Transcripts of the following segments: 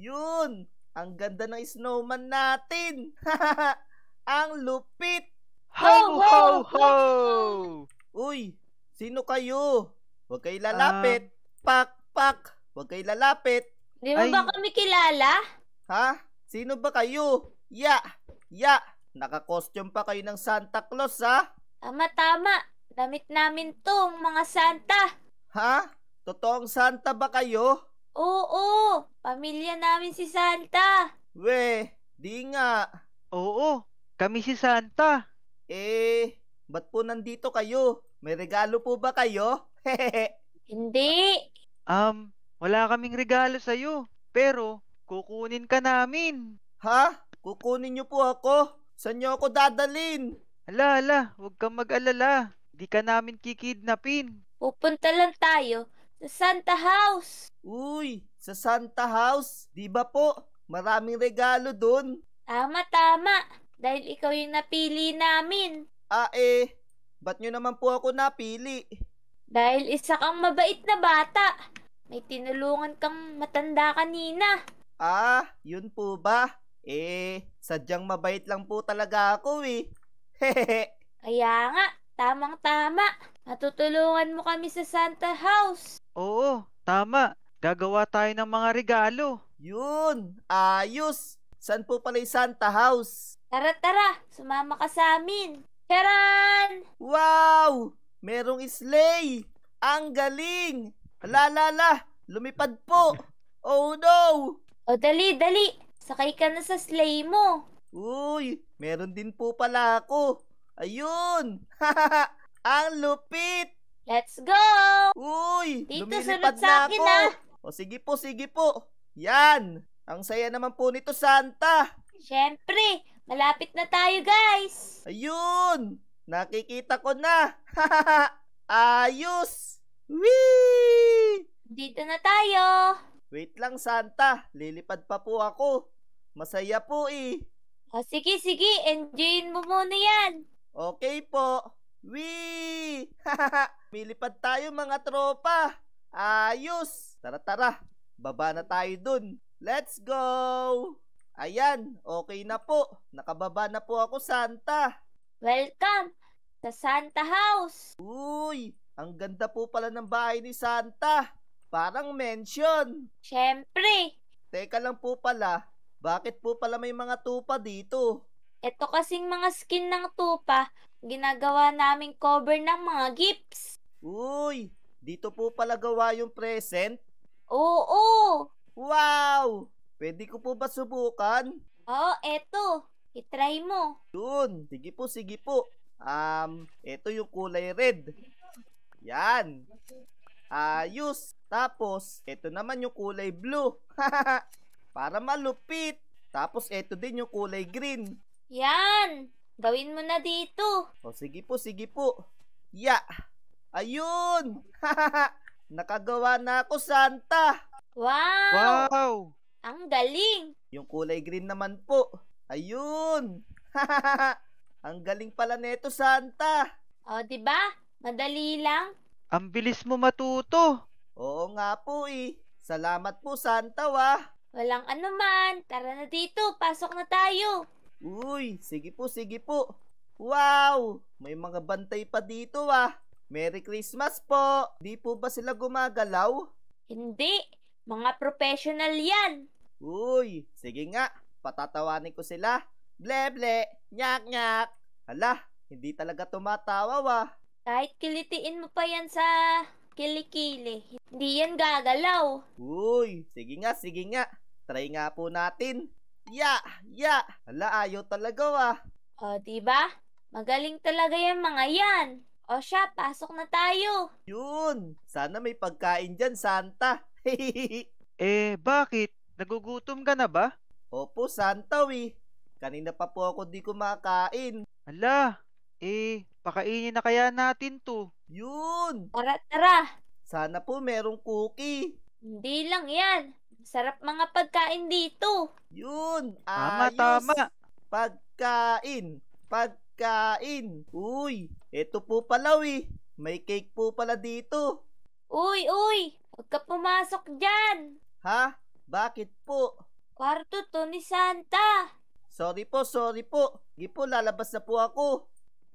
Yun! Ang ganda ng snowman natin! ang lupit! Ho, ho, ho! Uy! Sino kayo? Huwag kayo lalapit! Uh, pak, pak! Huwag kayo lalapit! Hindi mo Ay. ba kami kilala? Ha? Sino ba kayo? Ya! Ya! Nakakostyum pa kayo ng Santa Claus, ha? Tama, tama. Damit namin to, mga Santa. Ha? Totoong Santa ba kayo? Oo, pamilya namin si Santa. We, di nga. Oo, kami si Santa. Eh, ba't po nandito kayo? May regalo po ba kayo? Hindi. Um, wala kaming regalo sa'yo. Pero, kukunin ka namin. Ha? Kukunin niyo po ako? Saan niyo ako dadalin? Ala, ala, huwag kang mag-alala. Di ka namin kikidnapin. Pupunta lang tayo sa Santa House. Uy, sa Santa House, di ba po? Maraming regalo doon. Tama, tama. Dahil ikaw yung napili namin. Ah, eh. Ba't nyo naman po ako napili? Dahil isa kang mabait na bata. May tinulungan kang matanda kanina. Ah, yun po ba? Eh, sadyang mabait lang po talaga ako eh. Hehehe. Kaya nga, tamang-tama. Matutulungan mo kami sa Santa House. Oo, tama. Gagawa tayo ng mga regalo. Yun! Ayos! San po pala yung Santa House? Tara, tara! Sumama ka sa amin! Charan! Wow! Merong sleigh! Ang galing! Ala, ala, ala! Lumipad po! Oh no! O dali, dali! Sakay ka na sa slay mo! Uy! Meron din po pala ako! Ayun! Ang lupit! Let's go! Uy! Dito, sa akin ako! Na. Ah. O sige po, sige po. Yan! Ang saya naman po nito, Santa! Siyempre, malapit na tayo, guys! Ayun! Nakikita ko na! Ayos! Wee! Dito na tayo! Wait lang, Santa. Lilipad pa po ako. Masaya po eh. O sige, sige. Enjoyin mo muna yan. Okay po. Wee! Lilipad tayo mga tropa. Ayos! Tara tara, baba na tayo dun. Let's go! Ayan, okay na po. Nakababa na po ako, Santa. Welcome sa Santa House. Uy, ang ganda po pala ng bahay ni Santa. Parang mansion. Siyempre. Teka lang po pala, bakit po pala may mga tupa dito? Ito kasing mga skin ng tupa, ginagawa naming cover ng mga gifts. Uy, dito po pala gawa yung present? Oo! Wow! Pwede ko po ba subukan? Oo, oh, eto. I-try mo. Yun. Sige po, sige po. Um, eto yung kulay red. Yan. Ayos. Tapos, eto naman yung kulay blue. Para malupit. Tapos, eto din yung kulay green. Yan. Gawin mo na dito. O, sige po, sige po. Ya. Yeah. Ayun. Nakagawa na ako, Santa! Wow! Wow! Ang galing! Yung kulay green naman po. Ayun! Ang galing pala neto, Santa! O, oh, di ba? Madali lang. Ang bilis mo matuto. Oo nga po eh. Salamat po, Santa, wa. Walang anuman. Tara na dito. Pasok na tayo. Uy, sige po, sige po. Wow! May mga bantay pa dito, ah. Merry Christmas po! Di po ba sila gumagalaw? Hindi! Mga professional yan! Uy, sige nga. Patatawanin ko sila. Bleble! Nyak-nyak! Hala, hindi talaga tumatawa ah. Kahit kilitiin mo pa yan sa kilikili, hindi yan gagalaw. Uy, sige nga, sige nga. Try nga po natin. Ya, ya! Hala, ayaw talaga ah. O, diba? Magaling talaga yung mga yan. O siya, pasok na tayo. Yun! Sana may pagkain dyan, Santa. eh, bakit? Nagugutom ka na ba? Opo, Santa, we. Kanina pa po ako di kumakain. Ala, eh, pakainin na kaya natin to. Yun! Tara, tara. Sana po merong cookie. Hindi lang yan. Sarap mga pagkain dito. Yun! Tama, tama. Pagkain. Pagkain kain. Uy, eto po pala eh. May cake po pala dito. Uy, uy! Huwag ka pumasok dyan! Ha? Bakit po? Kwarto to ni Santa. Sorry po, sorry po. Hindi po, lalabas na po ako.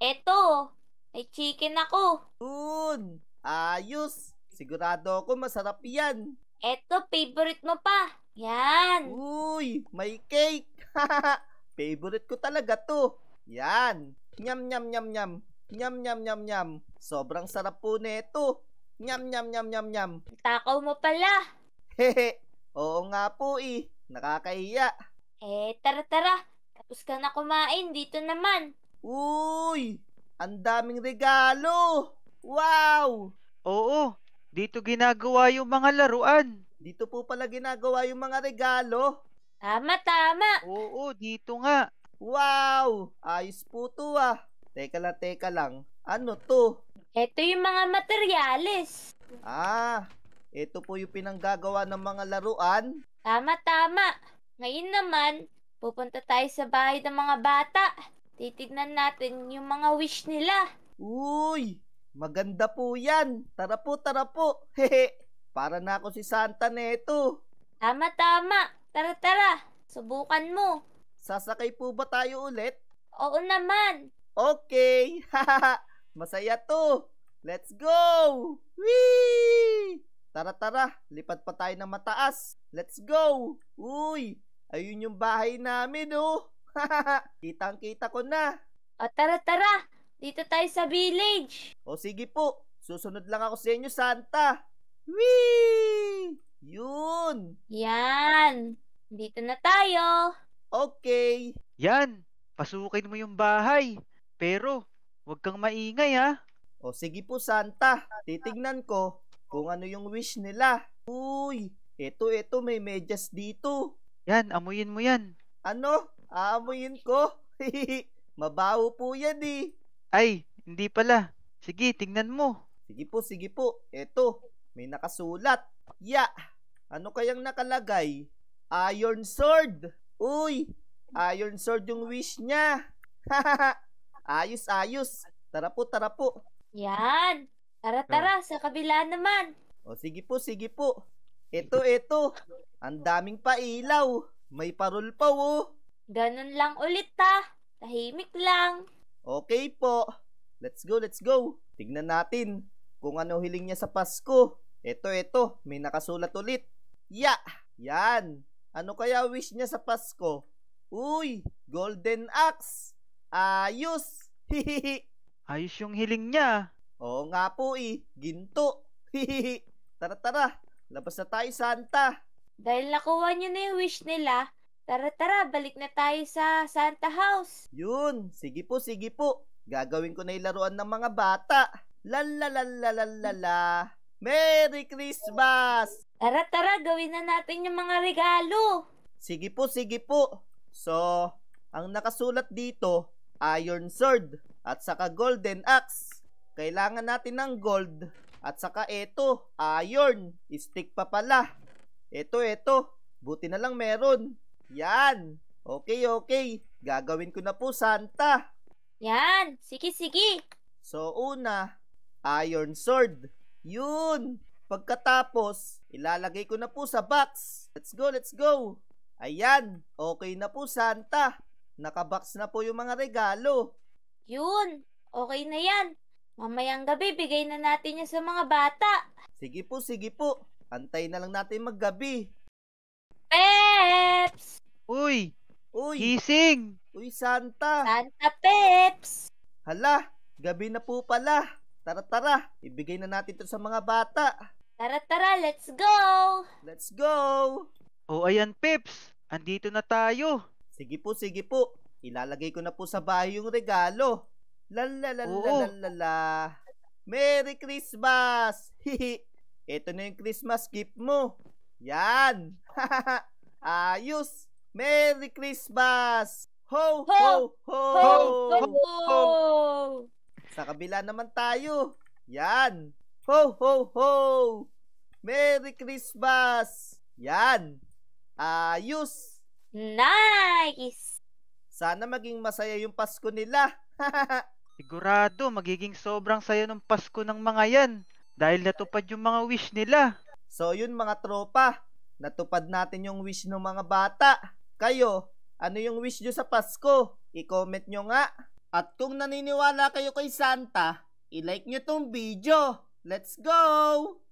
Eto, may chicken ako. Un, ayos. Sigurado ako masarap yan. Eto, favorite mo pa. Yan. Uy, may cake. Favorite ko talaga to. Yan. Nyam, nyam, nyam, nyam. Nyam, nyam, nyam, nyam. Sobrang sarap po nito. Nyam, nyam, nyam, nyam, nyam. Takaw mo pala. Hehe. Oo nga po eh. Nakakahiya. Eh, tara, tara. Tapos ka na kumain dito naman. Uy! Ang daming regalo! Wow! Oo, dito ginagawa yung mga laruan. Dito po pala ginagawa yung mga regalo. Tama, tama. Oo, dito nga. Wow! Ayos po to ah. Teka lang, teka lang. Ano to? Ito yung mga materyales. Ah, ito po yung pinanggagawa ng mga laruan. Tama, tama. Ngayon naman, pupunta tayo sa bahay ng mga bata. Titignan natin yung mga wish nila. Uy! Maganda po yan. Tara po, tara po. Hehe. Para na ako si Santa neto. Tama, tama. Tara, tara. Subukan mo. Sasakay po ba tayo ulit? Oo naman. Okay. Masaya to. Let's go! Whee! Tara, tara. Lipat pa tayo ng mataas. Let's go! Uy! Ayun yung bahay namin, oh. Kitang-kita ko na. O, tara, tara. Dito tayo sa village. O, sige po. Susunod lang ako sa inyo, Santa. Whee! Yun! Yan! Dito na tayo. Okay. Yan, pasukin mo yung bahay. Pero, huwag kang maingay ha. O sige po Santa, titignan ko kung ano yung wish nila. Uy, eto eto may medyas dito. Yan, amuyin mo yan. Ano? Aamuyin ko? Mabaho po yan eh. Ay, hindi pala. Sige, tingnan mo. Sige po, sige po. Eto, may nakasulat. Ya, yeah. ano kayang nakalagay? Iron Sword. Uy! Iron Sword yung wish niya! ayos, ayos! Tara po, tara po! Yan! Tara, tara! Ah. Sa kabila naman! O sige po, sige po! Ito, ito! Ang daming pailaw! May parol pa oh! Ganun lang ulit ta! Ah. Tahimik lang! Okay po! Let's go, let's go! Tignan natin kung ano hiling niya sa Pasko. Ito, ito, may nakasulat ulit. Ya! Yeah. Yan! Ano kaya wish niya sa Pasko? Uy, golden axe. Ayos. Hihihi. Ayos yung hiling niya. Oo nga po eh. Ginto. Hihihi. Tara tara. Labas na tayo Santa. Dahil nakuha niyo na yung wish nila, tara tara, balik na tayo sa Santa House. Yun. Sige po, sige po. Gagawin ko na yung laruan ng mga bata. La la la la la la la. Merry Christmas! Tara, tara, gawin na natin yung mga regalo. Sige po, sige po. So, ang nakasulat dito, Iron Sword at saka Golden Axe. Kailangan natin ng gold at saka ito, iron. Stick pa pala. Ito, ito. Buti na lang meron. Yan. Okay, okay. Gagawin ko na po, Santa. Yan. Sige, sige. So, una, Iron Sword. Yun! Pagkatapos, ilalagay ko na po sa box. Let's go, let's go! Ayan, okay na po Santa. Nakabox na po yung mga regalo. Yun, okay na yan. Mamayang gabi, bigay na natin yan sa mga bata. Sige po, sige po. Antay na lang natin maggabi. Peps! Uy! Uy! Gising! Uy, Santa! Santa Peps! Hala, gabi na po pala. Tara, tara. Ibigay na natin to sa mga bata. Tara, tara. Let's go! Let's go! oh, ayan, Pips. Andito na tayo. Sige po, sige po. Ilalagay ko na po sa bahay yung regalo. La la la la la la. Merry Christmas! Hihi. Ito na yung Christmas gift mo. Yan. Ayos. Merry Christmas! Ho, ho, ho! Ho, ho, ho! ho! Sa kabila naman tayo. Yan. Ho, ho, ho. Merry Christmas. Yan. Ayos. Nice. Sana maging masaya yung Pasko nila. Sigurado, magiging sobrang saya ng Pasko ng mga yan dahil natupad yung mga wish nila. So yun mga tropa, natupad natin yung wish ng mga bata. Kayo, ano yung wish nyo sa Pasko? I-comment nyo nga. At kung naniniwala kayo kay Santa, ilike nyo tong video. Let's go!